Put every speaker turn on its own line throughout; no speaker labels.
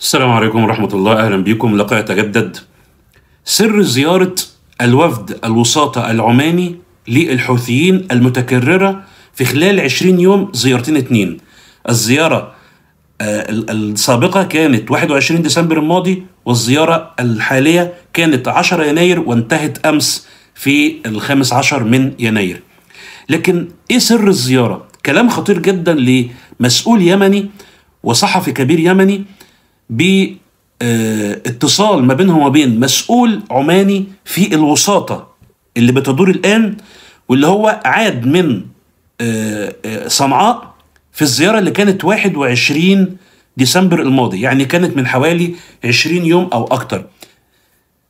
السلام عليكم ورحمة الله أهلا بكم لقاء يتجدد سر زيارة الوفد الوساطة العماني للحوثيين المتكررة في خلال 20 يوم زيارتين اتنين الزيارة آه، السابقة كانت 21 ديسمبر الماضي والزيارة الحالية كانت 10 يناير وانتهت أمس في الخامس عشر من يناير لكن إيه سر الزيارة؟ كلام خطير جدا لمسؤول يمني وصحفي كبير يمني باتصال ما بينهم وبين مسؤول عماني في الوساطه اللي بتدور الان واللي هو عاد من آه، آه، صنعاء في الزياره اللي كانت 21 ديسمبر الماضي يعني كانت من حوالي 20 يوم او اكتر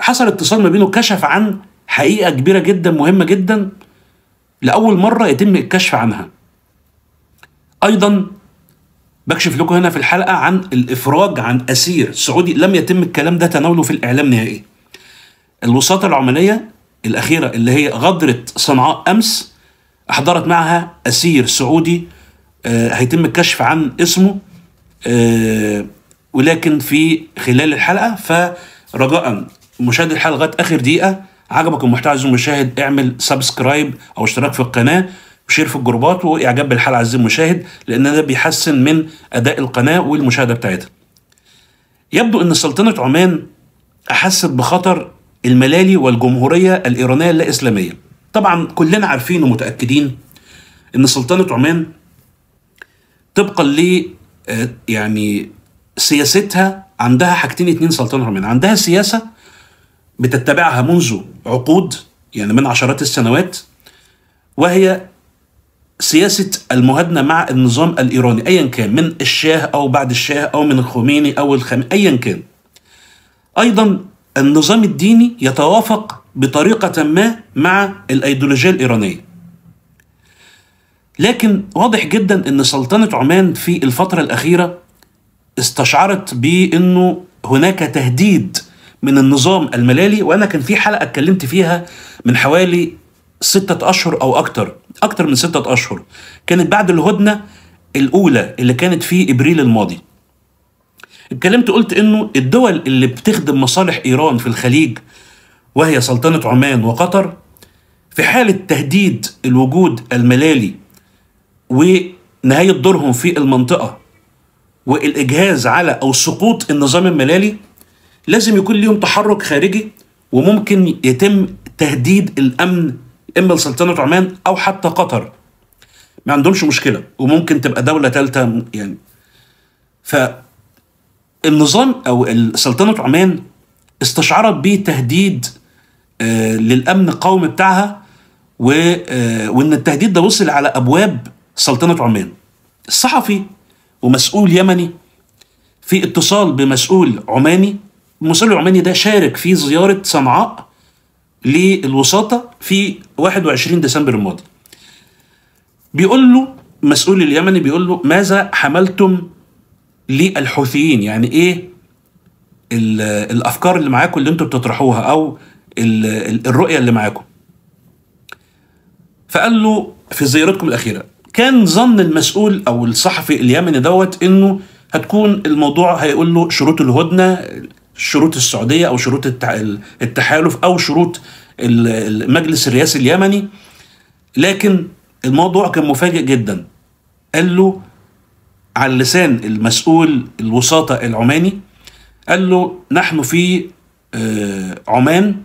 حصل اتصال ما بينه كشف عن حقيقه كبيره جدا مهمه جدا لاول مره يتم الكشف عنها ايضا بكشف لكم هنا في الحلقه عن الافراج عن اسير سعودي لم يتم الكلام ده تناوله في الاعلام نهائي. الوساطه العمليه الاخيره اللي هي غدره صنعاء امس احضرت معها اسير سعودي آه هيتم الكشف عن اسمه آه ولكن في خلال الحلقه فرجاء مشاهد الحلقه لغايه اخر دقيقه عجبك المحتوى عايز المشاهد اعمل سبسكرايب او اشتراك في القناه وشير في الجروبات واعجاب بالحلقه عزيزي المشاهد لان ده بيحسن من اداء القناه والمشاهده بتاعتها. يبدو ان سلطنه عمان احست بخطر الملالي والجمهوريه الايرانيه اللا اسلاميه. طبعا كلنا عارفين ومتاكدين ان سلطنه عمان طبقا ل آه، يعني سياستها عندها حاجتين اتنين سلطنه عمان، عندها سياسه بتتبعها منذ عقود يعني من عشرات السنوات وهي سياسة المهادنة مع النظام الإيراني أيا كان من الشاه أو بعد الشاه أو من الخميني أو الخميني أيا كان أيضا النظام الديني يتوافق بطريقة ما مع الأيديولوجية الإيرانية لكن واضح جدا أن سلطنة عمان في الفترة الأخيرة استشعرت بأنه هناك تهديد من النظام الملالي وأنا كان في حلقة اتكلمت فيها من حوالي ستة أشهر أو أكتر أكتر من ستة أشهر كانت بعد الهدنة الأولى اللي كانت في إبريل الماضي اتكلمت قلت إنه الدول اللي بتخدم مصالح إيران في الخليج وهي سلطنة عمان وقطر في حالة تهديد الوجود الملالي ونهاية دورهم في المنطقة والإجهاز على أو سقوط النظام الملالي لازم يكون ليهم تحرك خارجي وممكن يتم تهديد الأمن اما لسلطنه عمان او حتى قطر ما عندهمش مشكله وممكن تبقى دوله ثالثه يعني ف النظام او سلطنه عمان استشعرت بيه تهديد آه، للامن القومي بتاعها آه، وان التهديد ده وصل على ابواب سلطنه عمان الصحفي ومسؤول يمني في اتصال بمسؤول عماني المسؤول العماني ده شارك في زياره صنعاء للوساطه في 21 ديسمبر الماضي بيقول له مسؤول اليمني بيقول له ماذا حملتم للحوثيين يعني ايه الافكار اللي معاكم اللي انتم بتطرحوها او الرؤيه اللي معاكم فقال له في زيارتكم الاخيره كان ظن المسؤول او الصحفي اليمني دوت انه هتكون الموضوع هيقول له شروط الهدنه شروط السعوديه او شروط التحالف او شروط المجلس الرئاسي اليمني لكن الموضوع كان مفاجئ جدا قال له على لسان المسؤول الوساطة العماني قال له نحن في آه، عمان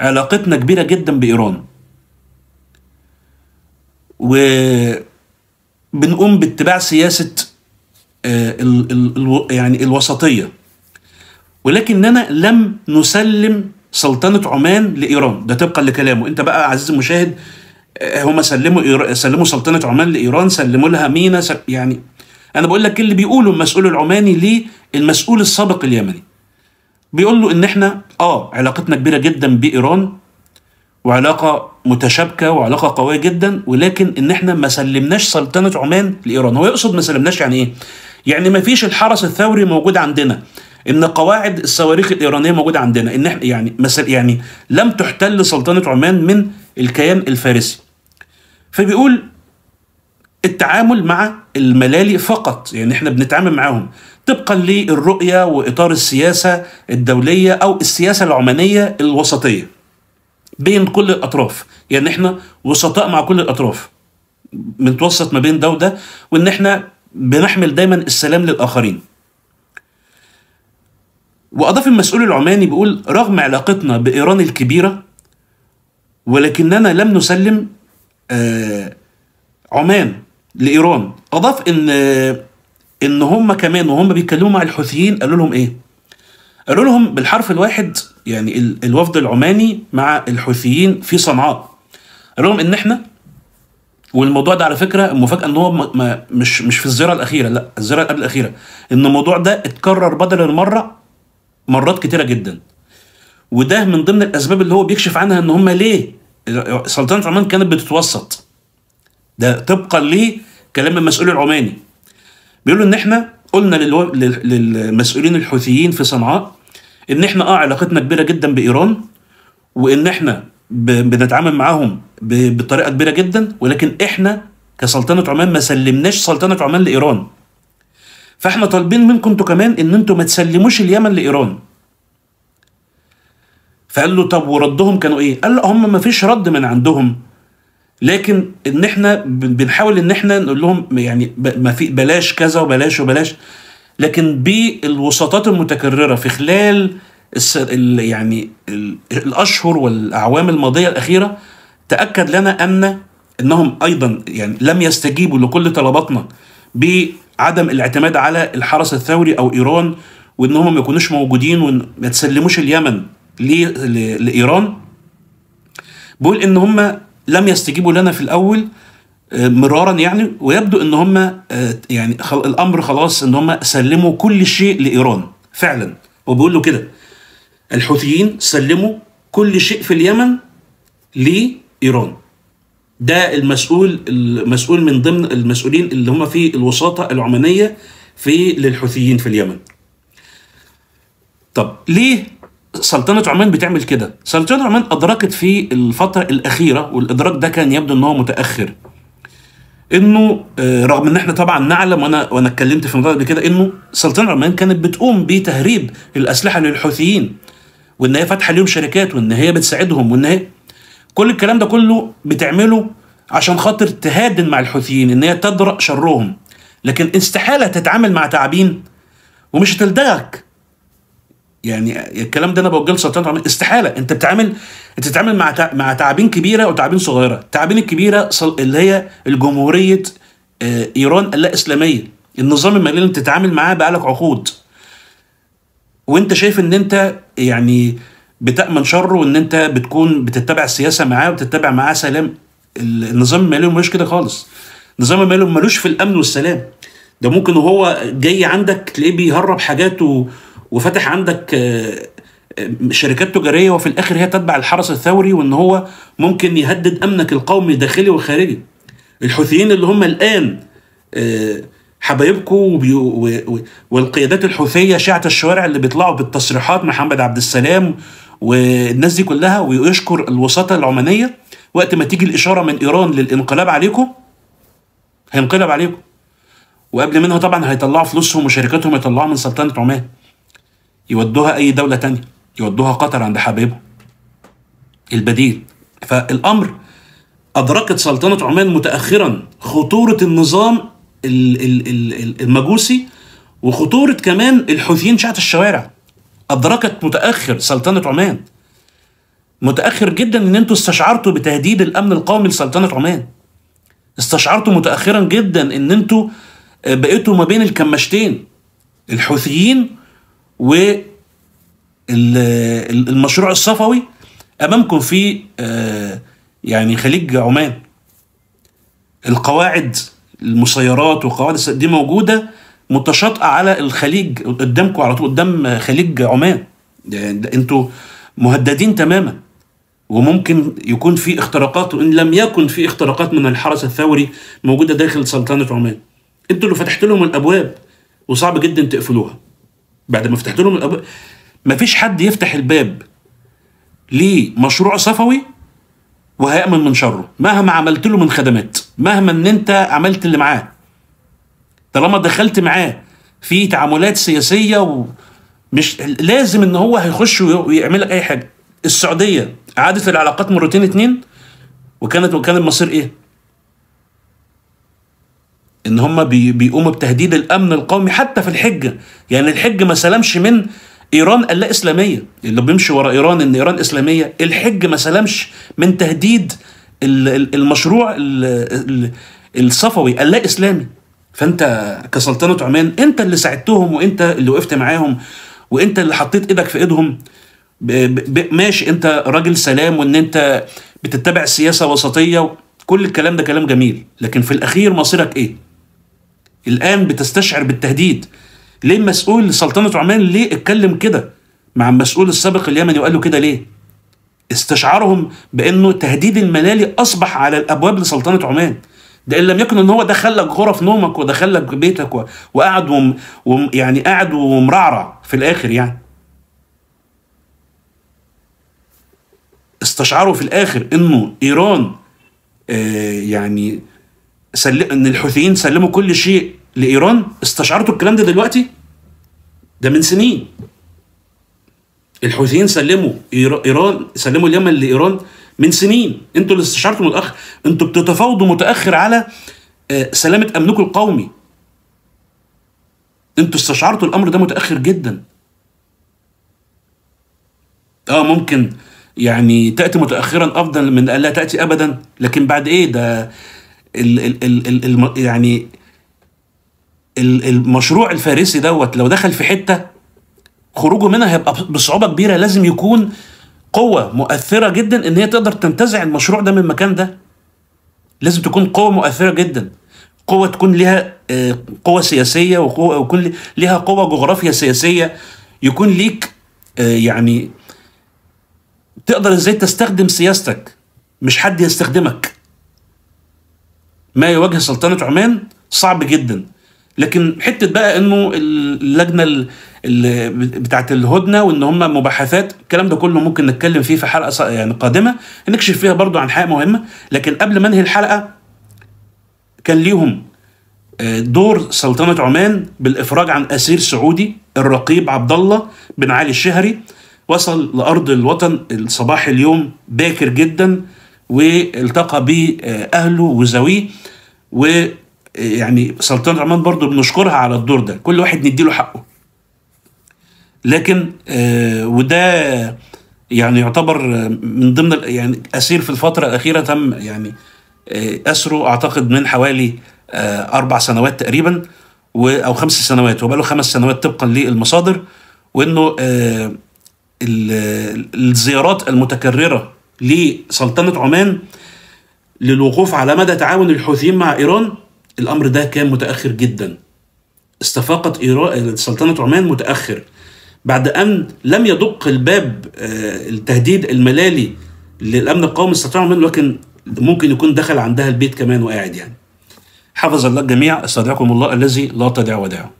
علاقتنا كبيرة جدا بإيران وبنقوم باتباع سياسة آه، يعني الوسطية ولكننا لم نسلم سلطنه عمان لايران ده طبقا لكلامه انت بقى عزيزي المشاهد آه، هما سلموا إير... سلموا سلطنه عمان لايران سلموا لها مينا يعني انا بقول لك إيه اللي بيقوله المسؤول العماني للمسؤول السابق اليمني بيقول له ان احنا اه علاقتنا كبيره جدا بايران وعلاقه متشابكه وعلاقه قويه جدا ولكن ان احنا ما سلمناش سلطنه عمان لايران هو يقصد ما سلمناش يعني ايه يعني ما فيش الحرس الثوري موجود عندنا ان قواعد الصواريخ الايرانيه موجوده عندنا ان احنا يعني مثلا يعني لم تحتل سلطنه عمان من الكيان الفارسي فبيقول التعامل مع الملالي فقط يعني احنا بنتعامل معاهم طبقا للرؤيه واطار السياسه الدوليه او السياسه العمانيه الوسطيه بين كل الاطراف يعني احنا وسطاء مع كل الاطراف بنتوسط ما بين ده وده وان احنا بنحمل دايما السلام للاخرين وأضاف المسؤول العماني بيقول رغم علاقتنا بإيران الكبيرة ولكننا لم نسلم آه، عمان لإيران أضاف إن آه، إن هم كمان وهم بيتكلموا مع الحوثيين قالوا لهم إيه؟ قالوا لهم بالحرف الواحد يعني الوفد العماني مع الحوثيين في صنعاء قالوا لهم إن إحنا والموضوع ده على فكره المفاجاه ان هو ما مش مش في الزياره الاخيره لا الزياره قبل الاخيره ان الموضوع ده اتكرر بدل المره مرات كتيره جدا وده من ضمن الاسباب اللي هو بيكشف عنها ان هم ليه سلطنه عمان كانت بتتوسط ده طبقا لكلام المسؤول العماني بيقولوا ان احنا قلنا للو... للمسؤولين الحوثيين في صنعاء ان احنا اه علاقتنا كبيره جدا بايران وان احنا ب... بنتعامل معاهم ب... بطريقه كبيره جدا ولكن احنا كسلطنه عمان ما سلمناش سلطنه عمان لايران فاحنا طالبين منكم انتوا كمان ان انتوا ما تسلموش اليمن لايران فقال له طب وردهم كانوا ايه قال له هم ما فيش رد من عندهم لكن ان احنا بنحاول ان احنا نقول لهم يعني ما في بلاش كذا وبلاش وبلاش لكن بالوساطات المتكرره في خلال ال يعني الاشهر والاعوام الماضيه الاخيره تاكد لنا ان انهم ايضا يعني لم يستجيبوا لكل طلباتنا ب عدم الاعتماد على الحرس الثوري او ايران وان هم ما يكونوش موجودين وما تسلموش اليمن لايران بيقول ان هم لم يستجيبوا لنا في الاول آه، مرارا يعني ويبدو ان هم آه، يعني الامر خلاص ان هم سلموا كل شيء لايران فعلا هو بيقول له كده الحوثيين سلموا كل شيء في اليمن لايران ده المسؤول المسؤول من ضمن المسؤولين اللي هم في الوساطه العمانيه في للحوثيين في اليمن. طب ليه سلطنه عمان بتعمل كده؟ سلطنه عمان ادركت في الفتره الاخيره والادراك ده كان يبدو ان هو متاخر انه آه، رغم ان احنا طبعا نعلم وانا وانا اتكلمت في الموضوع قبل كده انه سلطنه عمان كانت بتقوم بتهريب الاسلحه للحوثيين وان هي فاتحه لهم شركات وان هي بتساعدهم وان هي كل الكلام ده كله بتعمله عشان خاطر تهادن مع الحوثيين ان هي تدرأ شرهم لكن استحاله تتعامل مع تعابين ومش هتلدغك يعني الكلام ده انا بوجه لسلطنه استحاله انت بتتعامل انت بتتعامل مع تع... مع تعابين كبيره وتعابين صغيره التعابين الكبيره اللي هي الجمهوريه آه، ايران اللا اسلاميه النظام المالي اللي انت بتتعامل معاه بقالك عقود وانت شايف ان انت يعني بتامن شره وان انت بتكون بتتبع السياسه معاه وتتبع معاه سلام النظام المالي ملوش كده خالص النظام المالي ملوش في الامن والسلام ده ممكن وهو جاي عندك تلاقيه بيهرب حاجات وفاتح عندك آه، آه، شركات تجاريه وفي الاخر هي تتبع الحرس الثوري وان هو ممكن يهدد امنك القومي داخلي وخارجي الحوثيين اللي هم الان آه، حبايبكم والقيادات الحوثيه شاعه الشوارع اللي بيطلعوا بالتصريحات محمد عبد السلام والناس دي كلها ويشكر الوساطه العمانيه وقت ما تيجي الاشاره من ايران للانقلاب عليكم هينقلب عليكم وقبل منها طبعا هيطلعوا فلوسهم وشركاتهم يطلعوها من سلطنه عمان يودوها اي دوله تانية يودوها قطر عند حبايبهم البديل فالامر ادركت سلطنه عمان متاخرا خطوره النظام المجوسي وخطوره كمان الحوثيين شعه الشوارع أدركت متأخر سلطنة عمان متأخر جدا إن أنتوا استشعرتوا بتهديد الأمن القومي لسلطنة عمان استشعرتوا متأخرا جدا إن أنتوا آه، بقيتوا ما بين الكمشتين الحوثيين و المشروع الصفوي امامكم في آه، يعني خليج عمان القواعد المسيرات وقواعد دي موجوده متشاطئه على الخليج قدامكم على طول قدام خليج عمان انتوا مهددين تماما وممكن يكون في اختراقات وان لم يكن في اختراقات من الحرس الثوري موجوده داخل سلطنه عمان انتوا اللي فتحت لهم الابواب وصعب جدا تقفلوها بعد ما فتحت لهم الابواب ما فيش حد يفتح الباب لمشروع صفوي وهيأمن من شره مهما عملت له من خدمات مهما ان انت عملت اللي معاه طالما دخلت معاه في تعاملات سياسيه ومش لازم ان هو هيخش ويعمل لك اي حاجه السعوديه اعادت العلاقات مرتين اتنين وكانت وكان المصير ايه؟ ان هم بي بيقوموا بتهديد الامن القومي حتى في الحجه يعني الحج ما سلمش من ايران اللا اسلاميه اللي بيمشي ورا ايران ان ايران اسلاميه الحج ما سلمش من تهديد المشروع الصفوي اللا اسلامي فانت كسلطنه عمان انت اللي ساعدتهم وانت اللي وقفت معاهم وانت اللي حطيت ايدك في ايدهم ماشي انت راجل سلام وان انت بتتبع سياسه وسطيه كل الكلام ده كلام جميل لكن في الاخير مصيرك ايه الان بتستشعر بالتهديد ليه مسؤول سلطنه عمان ليه اتكلم كده مع المسؤول السابق اليمني وقال له كده ليه استشعارهم بانه تهديد الملالي اصبح على الابواب لسلطنه عمان ده ان لم يكن ان هو دخل لك غرف نومك ودخل لك بيتك و... وقعد وم... وم... يعني قعد ومرعرع في الاخر يعني استشعروا في الاخر انه ايران آه يعني سل... ان الحوثيين سلموا كل شيء لايران استشعرتوا الكلام ده دلوقتي ده من سنين الحوثيين سلموا ايران سلموا اليمن لايران من سنين انتوا اللي استشعرتوا من الاخر انتوا بتتفاوضوا متاخر على آه، سلامه امنكم القومي انتوا استشعرتوا الامر ده متاخر جدا اه ممكن يعني تاتي متاخرا افضل من ان لا تاتي ابدا لكن بعد ايه ده ال ال ال الـ الـ يعني المشروع الفارسي دوت لو دخل في حته خروجه منها هيبقى بصعوبه كبيره لازم يكون قوه مؤثره جدا ان هي تقدر تنتزع المشروع ده من المكان ده لازم تكون قوه مؤثره جدا قوه تكون لها آه، قوه سياسيه وقوه ويكون لها قوه جغرافيا سياسيه يكون ليك آه، يعني تقدر ازاي تستخدم سياستك مش حد يستخدمك ما يواجه سلطنه عمان صعب جدا لكن حته بقى انه اللجنه اللي بتاعه الهدنه وان هم مباحثات الكلام ده كله ممكن نتكلم فيه في حلقه يعني قادمه نكشف فيها برضو عن حاجه مهمه لكن قبل ما انهي الحلقه كان ليهم آه، دور سلطنه عمان بالافراج عن اسير سعودي الرقيب عبد الله بن علي الشهري وصل لارض الوطن الصباح اليوم باكر جدا والتقى باهله آه، وزويه و يعني سلطان عمان برضو بنشكرها على الدور ده كل واحد نديله حقه لكن آه وده يعني يعتبر آه، من ضمن يعني اسير في الفتره الاخيره تم يعني آه اسره اعتقد من حوالي آه اربع سنوات تقريبا او خمس سنوات وبقاله خمس سنوات طبقا للمصادر وانه آه، الزيارات المتكرره لسلطنه عمان للوقوف على مدى تعاون الحوثيين مع ايران الأمر ده كان متأخر جدا استفاقت سلطنة عمان متأخر بعد أن لم يدق الباب آه، التهديد الملالي للأمن القومي استطاع عمان لكن ممكن يكون دخل عندها البيت كمان وقاعد يعني حفظ الله الجميع استودعكم الله الذي لا تدع ودعه